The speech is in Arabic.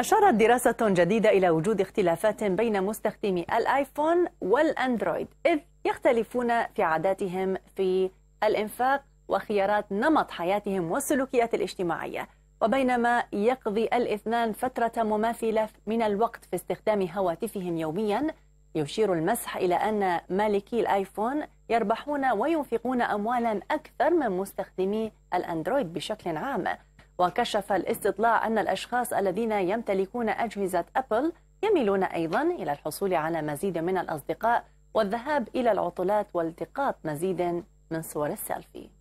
أشارت دراسة جديدة إلى وجود اختلافات بين مستخدمي الآيفون والأندرويد إذ يختلفون في عاداتهم في الإنفاق وخيارات نمط حياتهم والسلوكيات الاجتماعية وبينما يقضي الاثنان فترة مماثلة من الوقت في استخدام هواتفهم يومياً يشير المسح إلى أن مالكي الآيفون يربحون وينفقون أموالا أكثر من مستخدمي الأندرويد بشكل عام وكشف الاستطلاع أن الأشخاص الذين يمتلكون أجهزة أبل يميلون أيضا إلى الحصول على مزيد من الأصدقاء والذهاب إلى العطلات والتقاط مزيد من صور السيلفي